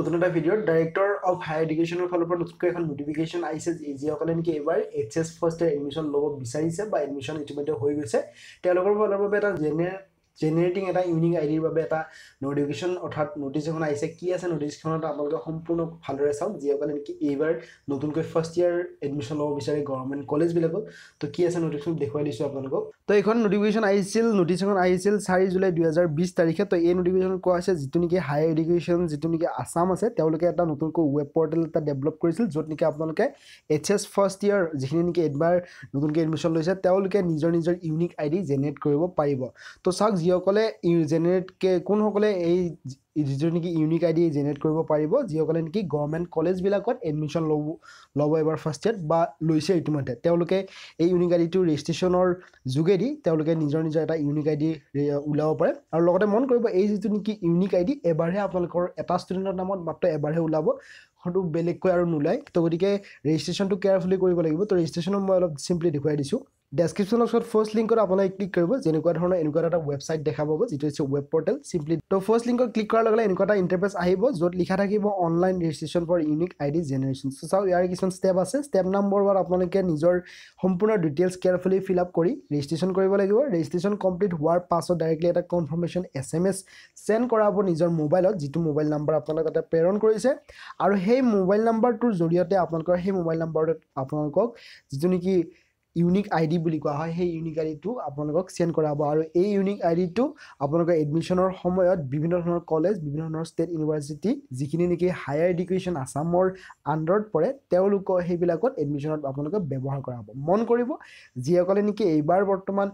নতুন এটা ভিডিঅ'ত ডাইৰেক্টৰ অফ হায়াৰ এডুকেশ্যনৰ ফালৰ পৰা নতুনকৈ এখন নটিফিকেশ্যন আহিছে যে যিসকলে নেকি এইবাৰ H S first year admission ল'ব বিচাৰিছে বা এডমিশ্যন ইতিমধ্যে হৈ গৈছে তেওঁলোকৰ ফালৰ বাবে এটা জেনেৰেল জেনেৰেটিং এটা ইউনিক আই ডিৰ বাবে এটা নটিফিকেশ্যন অৰ্থাৎ ন'টিচ এখন আহিছে কি আছে নটিছখনত আপোনালোকে সম্পূৰ্ণ ভালদৰে চাওক যিসকলে নেকি এইবাৰ নতুনকৈ ফাৰ্ষ্ট ইয়াৰ এডমিশ্যন ল'ব বিচাৰে গভৰ্ণমেণ্ট কলেজবিলাকত ত' কি আছে নটিফিকেশ্যন দেখুৱাই দিছোঁ আপোনালোকক তো এইখন নটিফিকেশ্যন আহিছিল নটিছ এখন আহিছিল চাৰি জুলাই দুহেজাৰ বিছ তাৰিখে তো এই নটিফিকেশ্যনত কোৱা হৈছে যিটো নেকি হায়াৰ এডুকেশ্যন যিটো নেকি আছাম আছে তেওঁলোকে এটা নতুনকৈ ৱেব পৰ্টেল এটা ডেভেলপ কৰিছিল য'ত নেকি আপোনালোকে এইচ এছ ফাৰ্ষ্ট ইয়াৰ যিখিনি নেকি এইবাৰ নতুনকৈ এডমিশ্যন লৈছে তেওঁলোকে নিজৰ নিজৰ ইউনিক আই ডি জেনেৰেট কৰিব পাৰিব তো চাওক যিসকলে জেনেৰেট কোনসকলে এই যিটো নেকি ইউনিক আইডি জেনেৰেট কৰিব পাৰিব যিসকলে নেকি গভৰ্ণমেণ্ট কলেজবিলাকত এডমিশ্যন ল'ব ল'ব এবাৰ ফাৰ্ষ্ট ইয়াৰত বা লৈছে ইতিমধ্যে তেওঁলোকে এই ইউনিক আইডিটো ৰেজিষ্ট্ৰেশ্যনৰ যোগেদি তেওঁলোকে নিজৰ নিজৰ এটা ইউনিক আইডি ওলাব পাৰে আৰু লগতে মন কৰিব এই যিটো নেকি ইউনিক আইডি এবাৰহে আপোনালোকৰ এটা ষ্টুডেণ্টৰ নামত মাত্ৰ এবাৰহে ওলাব সেইটো বেলেগকৈ আৰু নোলায় তো গতিকে ৰেজিষ্ট্ৰেশ্যনটো কেয়াৰফুলি কৰিব লাগিব তো ৰেজিষ্ট্ৰেশ্যনো মই অলপ চিম্পলি দেখুৱাই দিছোঁ ডেছক্ৰিপশ্যন অপশ্যনত ফাৰ্ষ্ট লিংকত আপোনালোকে ক্লিক কৰিব যেনেকুৱা ধৰণৰ এনেকুৱা এটা ৱেবছাইট দেখা পাব যিটো হৈছে ৱেব পৰ্টেল চিম্পলি ত' ফাৰ্ষ্ট লিংকত ক্লিক কৰাৰ লগে লগে এনেকুৱা এটা ইণ্টাৰফেচ আহিব য'ত লিখা থাকিব online registration for unique I D generation চ' চাওক ইয়াৰ কিছুমান ষ্টেপ আছে ষ্টেপ নম্বৰ ওৱান আপোনালোকে নিজৰ সম্পূৰ্ণ ডিটেইলছ কেয়াৰফুলি ফিল আপ কৰি ৰেজিষ্ট্ৰেশ্যন কৰিব লাগিব ৰেজিষ্ট্ৰেশ্যন কমপ্লিট হোৱাৰ পাছত ডাইৰেক্টলি এটা confirmation S M S send কৰা হ'ব নিজৰ মোবাইলত যিটো মোবাইল নাম্বাৰ আপোনালোকে তাতে প্ৰেৰণ কৰিছে আৰু সেই মোবাইল নম্বৰটোৰ জৰিয়তে আপোনালোকৰ সেই মোবাইল নম্বৰটোত আপোনালোকক যিটো নেকি ইউনিক আই ডি বুলি কোৱা হয় সেই ইউনিক আই ডিটো আপোনালোকক চেণ্ড কৰা হ'ব আৰু এই ইউনিক আই ডিটো আপোনালোকৰ এডমিশ্যনৰ সময়ত বিভিন্ন ধৰণৰ কলেজ বিভিন্ন ধৰণৰ ষ্টেট ইউনিভাৰ্চিটি যিখিনি নেকি হায়াৰ এডুকেশ্যন আছামৰ আণ্ডাৰত পৰে তেওঁলোকৰ সেইবিলাকত এডমিশ্যনত আপোনালোকে ব্যৱহাৰ কৰা হ'ব মন কৰিব যিসকলে নেকি এইবাৰ বৰ্তমান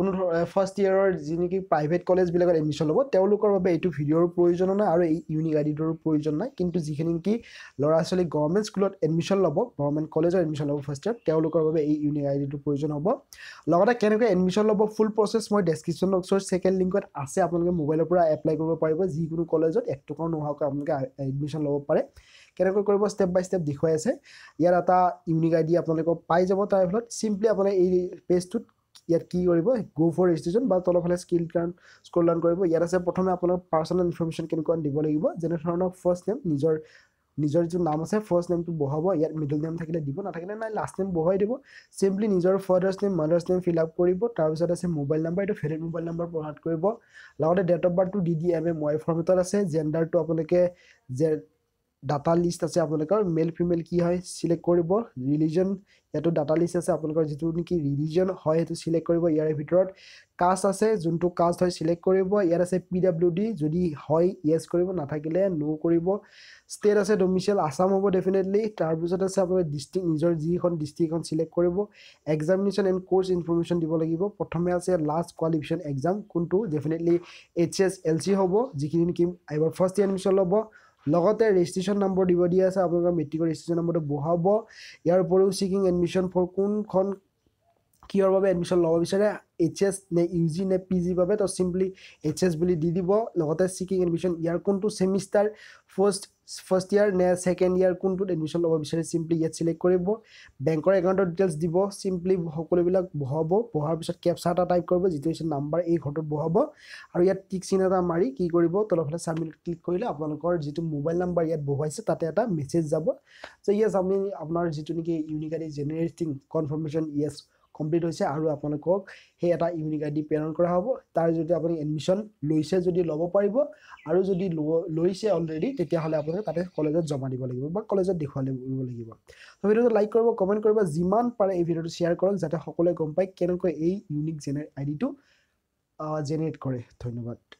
কোনো ধৰণৰ ফাৰ্ষ্ট ইয়েৰৰ যি নেকি প্ৰাইভেট কলেজবিলাকত এডমিশ্যন ল'ব তেওঁলোকৰ বাবে এইটো ভিডিঅ'ৰ প্ৰয়োজনো নাই আৰু এই ইউনিক আইডিটোৰ প্ৰয়োজন নাই কিন্তু যিখিনি নেকি ল'ৰা ছোৱালী গভৰ্ণমেণ্ট স্কুলত এডমিশ্যন ল'ব গভৰ্ণমেণ্ট কলেজত এডমিশ্যন ল'ব ফাৰ্ষ্ট ইয়াৰ তেওঁলোকৰ বাবে এই ইউনিক আইডিটোৰ প্ৰয়োজন হ'ব লগতে কেনেকৈ এডমিশ্যন ল'ব ফুল প্ৰচেছ মই ডেছক্ৰিপশ্যন বক্সৰ ছেকেণ্ড লিংকত আছে আপোনালোকে মোবাইলৰ পৰা এপ্লাই কৰিব পাৰিব যিকোনো কলেজত এক টকাও নোহোৱাকৈ আপোনালোকে এডমিশ্যন ল'ব পাৰে কেনেকৈ কৰিব ষ্টেপ বাই ষ্টেপ দেখুৱাই আছে ইয়াত এটা ইউনিক আই ডি আপোনালোকক পাই যাব তাৰ ফলত চিম্পলি আপোনালোকে এই পেজটোত ইয়াত কি কৰিব গ' ফৰ ৰেজিষ্ট্ৰেশ্যন বা তলৰ ফালে স্কিল কাৰণ স্কুল লাৰ্ণ কৰিব ইয়াত আছে প্ৰথমে আপোনাৰ পাৰ্চনেল ইনফৰ্মেশ্যন কেনেকুৱা দিব লাগিব যেনেধৰণৰ ফাৰ্ষ্ট নেম নিজৰ নিজৰ যিটো নাম আছে ফাৰ্ষ্ট নেমটো বহাব ইয়াত মিডল নেম থাকিলে দিব নাথাকিলে নাই লাষ্ট নেম বহাই দিব চিম্পলি নিজৰ father's name mother's name fill up কৰিব তাৰপিছত আছে মোবাইল নাম্বাৰ এইটো ফেভৰেট মোবাইল নাম্বাৰ প্ৰভাৱ কৰিব লগতে ডেট অফ বাৰ্থটো D D M M Y ফৰ্মেটত আছে জেণ্ডাৰটো আপোনালোকে জে ডাটা লিষ্ট আছে আপোনালোকৰ মেল ফিমেল কি হয় চিলেক্ট কৰিব ৰিলিজন ইয়াতো ডাটা লিষ্ট আছে আপোনালোকৰ যিটো নেকি ৰিলিজন হয় সেইটো চিলেক্ট কৰিব ইয়াৰে ভিতৰত কাষ্ট আছে যোনটো কাষ্ট হয় চিলেক্ট কৰিব ইয়াত আছে পি ডাব্লিউ ডি যদি হয় ইয়েছ কৰিব নাথাকিলে ন' কৰিব ষ্টেট আছে ডমিচিয়েল আছাম হ'ব ডেফিনেটলি তাৰপিছত আছে আপোনালোকে ডিষ্ট্ৰিক্ট নিজৰ যিখন ডিষ্ট্ৰিক্টখন চিলেক্ট কৰিব এক্সামিনেশ্যন এণ্ড কোৰ্ছ ইনফৰ্মেশ্যন দিব লাগিব প্ৰথমে আছে লাষ্ট কোৱালিফিকেশ্যন এক্সাম কোনটো definitely H S L C হ'ব যিখিনি নেকি এইবাৰ ফাৰ্ষ্ট ইয়াৰ এডমিশ্যন ল'ব লগতে ৰেজিষ্ট্ৰেশ্যন নম্বৰ দিব দিয়া আছে আপোনালোকৰ মেট্ৰিকৰ ৰেজিষ্ট্ৰেশ্যন নম্বৰটো বঢ়াব ইয়াৰ উপৰিও চিকিং এডমিশ্যন ফৰ কোনখন কিহৰ বাবে এডমিশ্যন ল'ব বিচাৰে এইচ এছ নে ইউ জি নে পি জিৰ বাবে তো চিম্পলি এইচ এছ বুলি দি দিব লগতে চিকিং এডমিশ্যন ইয়াৰ কোনটো ছেমিষ্টাৰ ফাৰ্ষ্ট ফাৰ্ষ্ট ইয়াৰ নে ছেকেণ্ড ইয়াৰ কোনটোত এডমিশ্যন ল'ব বিচাৰে চিম্পলি ইয়াত চিলেক্ট কৰিব বেংকৰ একাউণ্টৰ ডিটেইলছ দিব চিম্পলি সকলোবিলাক বহাব বহাৰ পিছত কেপচা এটা টাইপ কৰিব যিটো হৈছে নাম্বাৰ এই ঘৰটোত বহাব আৰু ইয়াত টিক চিন এটা মাৰি কি কৰিব তলফালে চাবমিট ক্লিক কৰিলে আপোনালোকৰ যিটো মোবাইল নাম্বাৰ ইয়াত বহুৱাইছে তাতে এটা মেছেজ যাব যে ইয়েছ আপুনি আপোনাৰ যিটো নেকি unique generating confirmation yes complete হৈছে আৰু আপোনালোকক সেই এটা ইউনিক আইডি প্ৰেৰণ কৰা হ'ব তাৰ যদি আপুনি এডমিশ্যন লৈছে যদি ল'ব পাৰিব আৰু যদি ল লৈছে অলৰেডি তেতিয়াহ'লে আপোনালোকে তাতে কলেজত জমা দিব লাগিব বা কলেজত দেখুৱাই দিব লাগিব ত' ভিডিঅ'টো লাইক কৰিব কমেণ্ট কৰিব যিমান পাৰে এই ভিডিঅ'টো শ্বেয়াৰ কৰক যাতে সকলোৱে গম পায় কেনেকৈ এই ইউনিক জেনে আইডিটো জেনেৰেট কৰে ধন্যবাদ